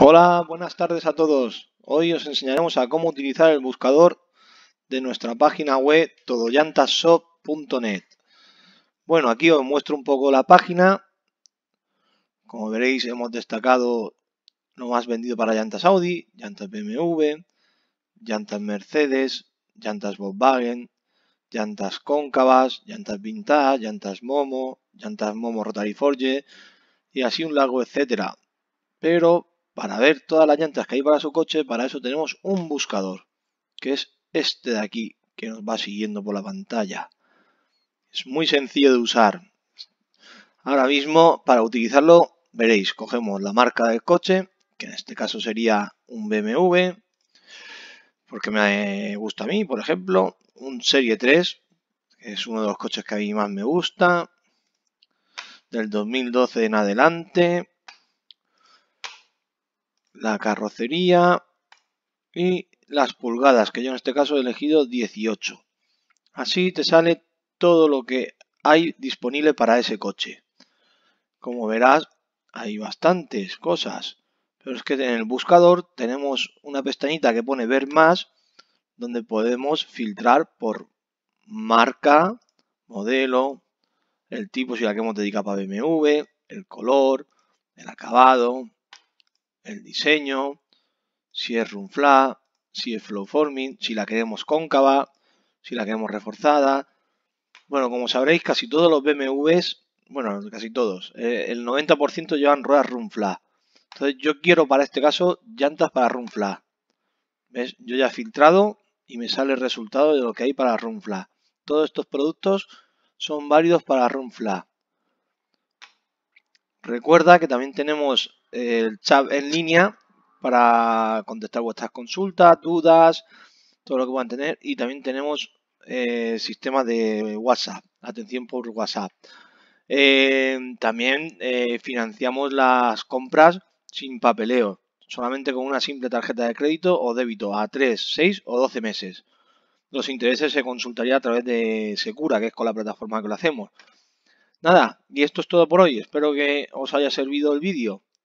Hola, buenas tardes a todos. Hoy os enseñaremos a cómo utilizar el buscador de nuestra página web todoyantasshop.net. Bueno, aquí os muestro un poco la página. Como veréis, hemos destacado lo más vendido para llantas Audi, llantas BMW, llantas Mercedes, llantas Volkswagen, llantas cóncavas, llantas vintage, llantas Momo, llantas Momo Rotary Forge y así un largo etcétera. Pero para ver todas las llantas que hay para su coche, para eso tenemos un buscador, que es este de aquí, que nos va siguiendo por la pantalla. Es muy sencillo de usar. Ahora mismo, para utilizarlo, veréis, cogemos la marca del coche, que en este caso sería un BMW, porque me gusta a mí, por ejemplo, un Serie 3, que es uno de los coches que a mí más me gusta, del 2012 en adelante, la carrocería y las pulgadas, que yo en este caso he elegido 18. Así te sale todo lo que hay disponible para ese coche. Como verás, hay bastantes cosas. Pero es que en el buscador tenemos una pestañita que pone ver más, donde podemos filtrar por marca, modelo, el tipo si la que hemos dedicado para BMW, el color, el acabado, el diseño, si es runfla, si es flow forming, si la queremos cóncava, si la queremos reforzada. Bueno, como sabréis, casi todos los BMWs, bueno, casi todos, eh, el 90% llevan ruedas runfla. Entonces yo quiero para este caso llantas para runfla. Yo ya he filtrado y me sale el resultado de lo que hay para runfla. Todos estos productos son válidos para runfla. Recuerda que también tenemos el chat en línea para contestar vuestras consultas, dudas, todo lo que puedan tener. Y también tenemos eh, sistema de WhatsApp, atención por WhatsApp. Eh, también eh, financiamos las compras sin papeleo, solamente con una simple tarjeta de crédito o débito a 3, 6 o 12 meses. Los intereses se consultaría a través de Secura, que es con la plataforma que lo hacemos. Nada, y esto es todo por hoy. Espero que os haya servido el vídeo.